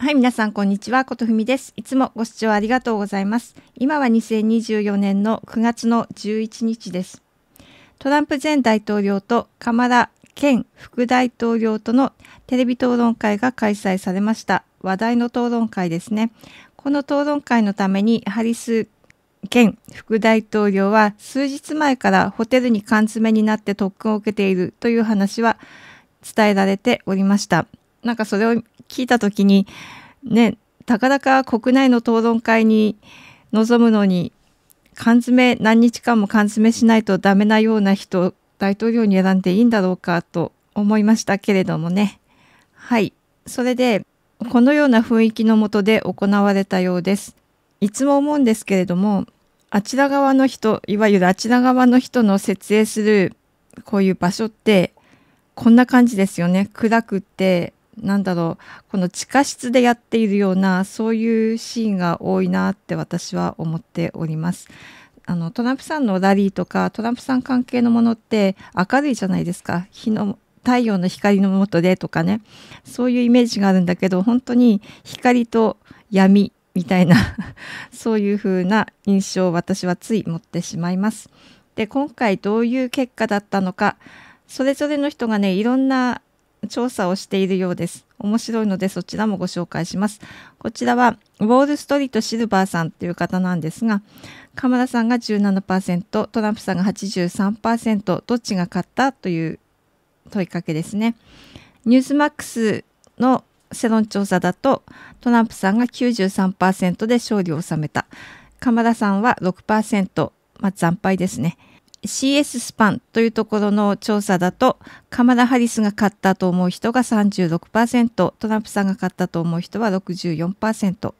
はい、皆さん、こんにちは。ことふみです。いつもご視聴ありがとうございます。今は2024年の9月の11日です。トランプ前大統領とカマラ・兼副大統領とのテレビ討論会が開催されました。話題の討論会ですね。この討論会のためにハリス・兼副大統領は数日前からホテルに缶詰になって特訓を受けているという話は伝えられておりました。なんかそれを聞いた時にねたかだか国内の討論会に臨むのに缶詰何日間も缶詰しないとダメなような人大統領に選んでいいんだろうかと思いましたけれどもねはいそれでこのような雰囲気のもとで行われたようですいつも思うんですけれどもあちら側の人いわゆるあちら側の人の設営するこういう場所ってこんな感じですよね暗くってなんだろうこの地下室でやっているようなそういうシーンが多いなって私は思っております。あのトランプさんのラリーとかトランプさん関係のものって明るいじゃないですか日の太陽の光の下でとかねそういうイメージがあるんだけど本当に光と闇みたいな そういう風な印象を私はつい持ってしまいます。で今回どういう結果だったのかそれぞれの人がねいろんな調査をしているようです。面白いのでそちらもご紹介します。こちらはウォール・ストリート・シルバーさんという方なんですが、カマラさんが17%、トランプさんが83%、どっちが勝ったという問いかけですね。ニュースマックスの世論調査だとトランプさんが93%で勝利を収めた。カマラさんは6%、まあ、惨敗ですね。CS スパンというところの調査だとカマラ・ハリスが勝ったと思う人が36%トランプさんが勝ったと思う人は64%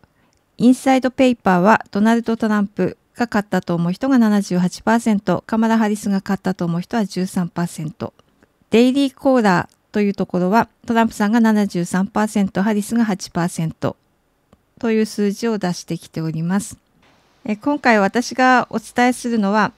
インサイド・ペイパーはドナルド・トランプが勝ったと思う人が78%カマラ・ハリスが勝ったと思う人は13%デイリー・コーラーというところはトランプさんが73%ハリスが8%という数字を出してきております。今回私がお伝えするのは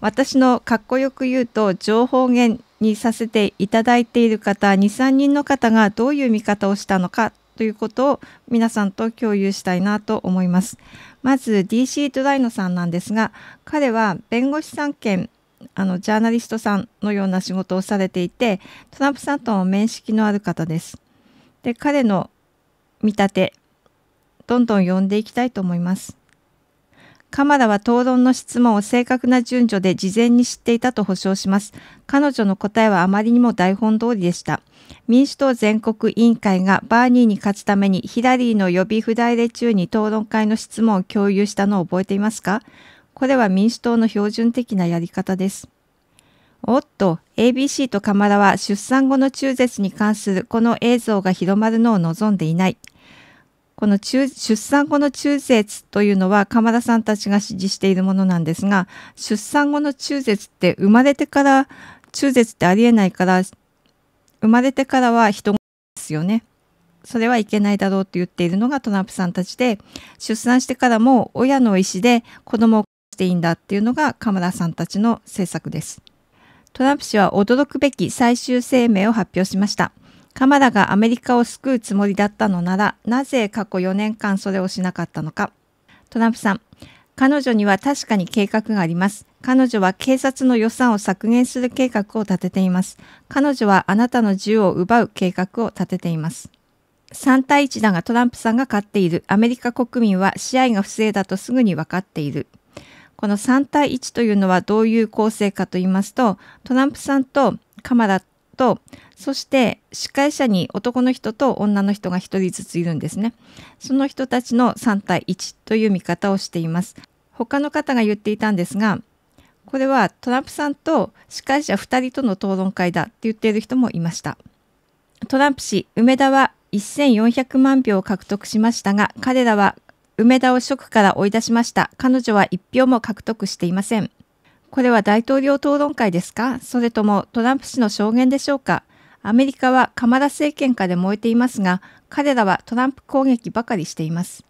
私のかっこよく言うと情報源にさせていただいている方23人の方がどういう見方をしたのかということを皆さんと共有したいなと思います。まず DC トライノさんなんですが彼は弁護士さん兼あのジャーナリストさんのような仕事をされていてトランプさんとも面識のある方です。で彼の見立てどんどん読んでいきたいと思います。鎌田は討論の質問を正確な順序で事前に知っていたと保証します。彼女の答えはあまりにも台本通りでした。民主党全国委員会がバーニーに勝つためにヒラリーの予備不代で中に討論会の質問を共有したのを覚えていますかこれは民主党の標準的なやり方です。おっと、ABC と鎌田は出産後の中絶に関するこの映像が広まるのを望んでいない。この出産後の中絶というのは鎌田さんたちが支持しているものなんですが出産後の中絶って生まれてから中絶ってありえないから生まれてからは人ですよね。それはいけないだろうと言っているのがトランプさんたちで出産してからも親の意思で子供をしていいんだっていうのが鎌田さんたちの政策です。トランプ氏は驚くべき最終声明を発表しました。カマラがアメリカを救うつもりだったのなら、なぜ過去4年間それをしなかったのか。トランプさん、彼女には確かに計画があります。彼女は警察の予算を削減する計画を立てています。彼女はあなたの銃を奪う計画を立てています。3対1だがトランプさんが勝っている。アメリカ国民は試合が不正だとすぐに分かっている。この3対1というのはどういう構成かと言いますと、トランプさんとカマラとそして司会者に男の人と女の人が1人ずついるんですね。その人たちの3対1という見方をしています。他の方が言っていたんですが、これはトランプさんと司会者2人との討論会だって言っている人もいました。トランプ氏、梅田は1400万票を獲得しましたが、彼らは梅田を職から追い出しました。彼女は1票も獲得していません。これは大統領討論会ですかそれともトランプ氏の証言でしょうかアメリカはカマラ政権下で燃えていますが、彼らはトランプ攻撃ばかりしています。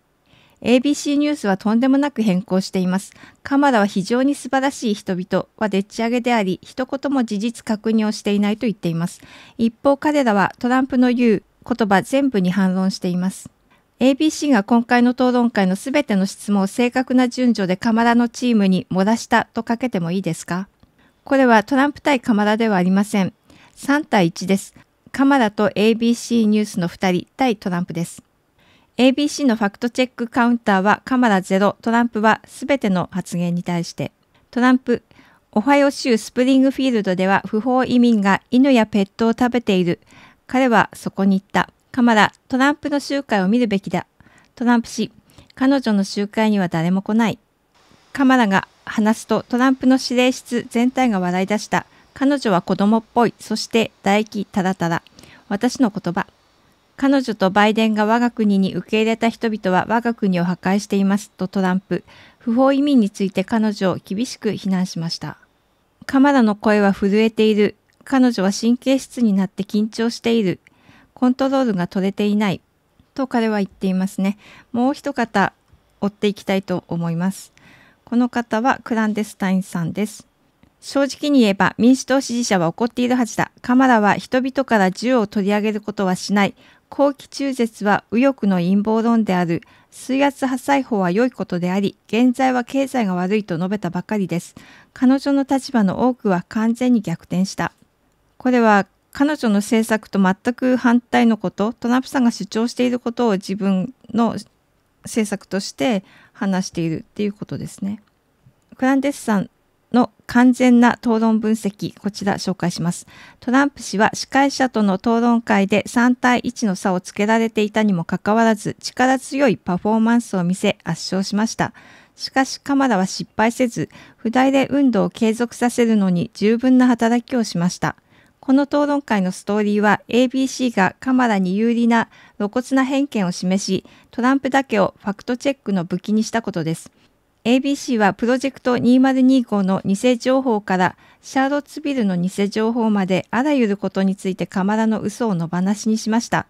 ABC ニュースはとんでもなく変更しています。カマラは非常に素晴らしい人々はでっち上げであり、一言も事実確認をしていないと言っています。一方、彼らはトランプの言う言葉全部に反論しています。ABC が今回の討論会のすべての質問を正確な順序でカマラのチームに漏らしたとかけてもいいですかこれはトランプ対カマラではありません。3対1です。カマラと ABC ニュースの2人対トランプです。ABC のファクトチェックカウンターはカラゼ0、トランプはすべての発言に対して、トランプ、オハイオ州スプリングフィールドでは不法移民が犬やペットを食べている。彼はそこに行った。カマラ、トランプの集会を見るべきだ。トランプ氏、彼女の集会には誰も来ない。カマラが話すとトランプの指令室全体が笑い出した。彼女は子供っぽい、そして唾液ただただ。私の言葉。彼女とバイデンが我が国に受け入れた人々は我が国を破壊していますとトランプ。不法移民について彼女を厳しく非難しました。カマラの声は震えている。彼女は神経質になって緊張している。コントロールが取れていない。と彼は言っていますね。もう一方追っていきたいと思います。この方はクランデスタインさんです。正直に言えば民主党支持者は怒っているはずだ。カマラは人々から銃を取り上げることはしない。後期中絶は右翼の陰謀論である。水圧破砕法は良いことであり、現在は経済が悪いと述べたばかりです。彼女の立場の多くは完全に逆転した。これは彼女の政策と全く反対のこと、トランプさんが主張していることを自分の政策として話しているっていうことですね。クランデスさんの完全な討論分析、こちら紹介します。トランプ氏は司会者との討論会で3対1の差をつけられていたにもかかわらず、力強いパフォーマンスを見せ圧勝しました。しかしカマラは失敗せず、不代で運動を継続させるのに十分な働きをしました。この討論会のストーリーは ABC がカマラに有利な露骨な偏見を示し、トランプだけをファクトチェックの武器にしたことです。ABC はプロジェクト2025の偽情報からシャーロッツビルの偽情報まであらゆることについてカマラの嘘を野放しにしました。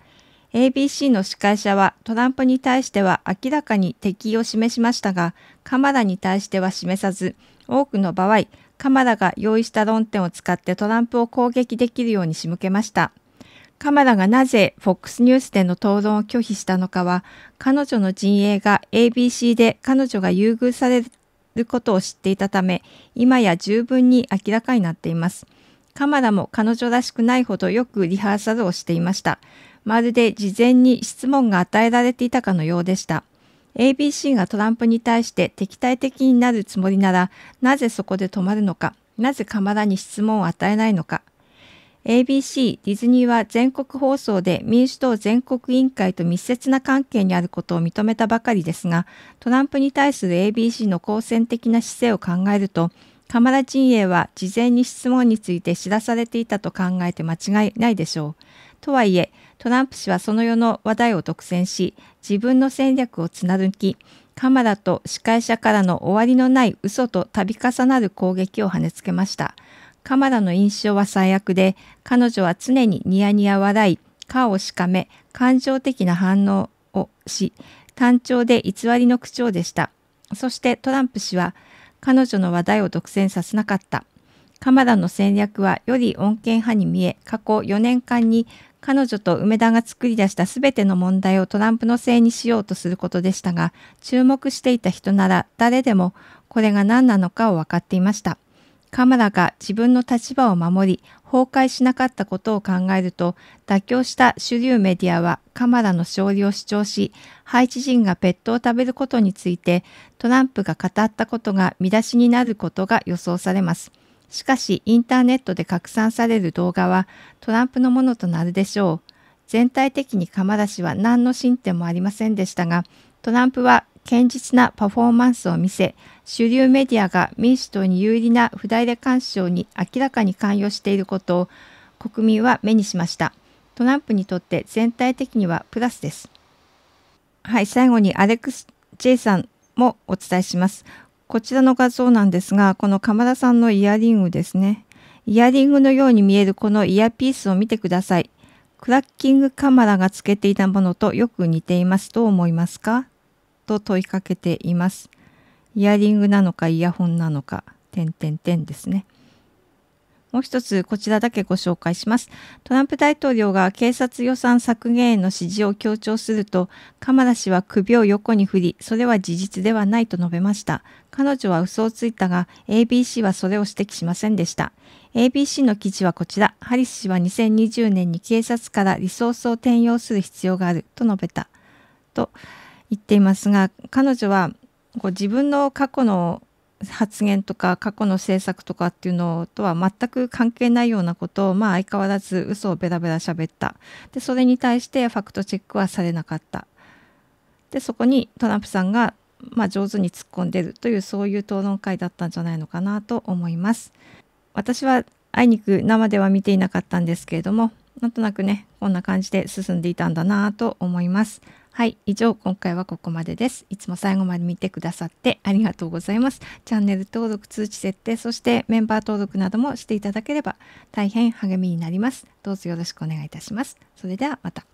ABC の司会者はトランプに対しては明らかに敵意を示しましたが、カマラに対しては示さず、多くの場合、カマラが用意した論点を使ってトランプを攻撃できるように仕向けました。カマラがなぜ FOX ニュースでの討論を拒否したのかは、彼女の陣営が ABC で彼女が優遇されることを知っていたため、今や十分に明らかになっています。カマラも彼女らしくないほどよくリハーサルをしていました。まるで事前に質問が与えられていたかのようでした。ABC がトランプに対して敵対的になるつもりなら、なぜそこで止まるのか、なぜカマラに質問を与えないのか、ABC ディズニーは全国放送で民主党全国委員会と密接な関係にあることを認めたばかりですがトランプに対する ABC の好戦的な姿勢を考えるとカマラ陣営は事前に質問について知らされていたと考えて間違いないでしょう。とはいえトランプ氏はその世の話題を独占し自分の戦略を貫きカマラと司会者からの終わりのない嘘と度重なる攻撃を跳ねつけました。鎌田の印象は最悪で、彼女は常にニヤニヤ笑い、顔をしかめ、感情的な反応をし、単調で偽りの口調でした。そしてトランプ氏は、彼女の話題を独占させなかった。鎌田の戦略はより穏健派に見え、過去4年間に彼女と梅田が作り出した全ての問題をトランプのせいにしようとすることでしたが、注目していた人なら誰でもこれが何なのかを分かっていました。カマラが自分の立場を守り崩壊しなかったことを考えると妥協した主流メディアはカマラの勝利を主張しハイチ人がペットを食べることについてトランプが語ったことが見出しになることが予想されます。しかしインターネットで拡散される動画はトランプのものとなるでしょう。全体的に鎌田氏は何の進展もありませんでしたがトランプは堅実なパフォーマンスを見せ主流メディアが民主党に有利な不代理干渉に明らかに関与していることを国民は目にしましたトランプにとって全体的にはプラスですはい最後にアレックス・ジェイさんもお伝えしますこちらの画像なんですがこの鎌田さんのイヤリングですねイヤリングのように見えるこのイヤピースを見てくださいクラッキングカマラがつけていたものとよく似ていますと思いますかと問いかけています。イヤリングなのかイヤホンなのか、点点点ですね。もう一つこちらだけご紹介します。トランプ大統領が警察予算削減への支持を強調すると、カマラ氏は首を横に振り、それは事実ではないと述べました。彼女は嘘をついたが、ABC はそれを指摘しませんでした。ABC の記事はこちら、ハリス氏は2020年に警察からリソースを転用する必要があると述べた。と、言っていますが彼女はこう自分の過去の発言とか過去の政策とかっていうのとは全く関係ないようなことを、まあ、相変わらず嘘をベラベラ喋ったでそれに対してファクトチェックはされなかったでそこにトランプさんが、まあ、上手に突っ込んでるというそういう討論会だったんじゃないのかなと思います私はあいにく生では見ていなかったんですけれどもなんとなくねこんな感じで進んでいたんだなと思います。はい、以上今回はここまでです。いつも最後まで見てくださってありがとうございます。チャンネル登録、通知設定、そしてメンバー登録などもしていただければ大変励みになります。どうぞよろしくお願いいたします。それではまた。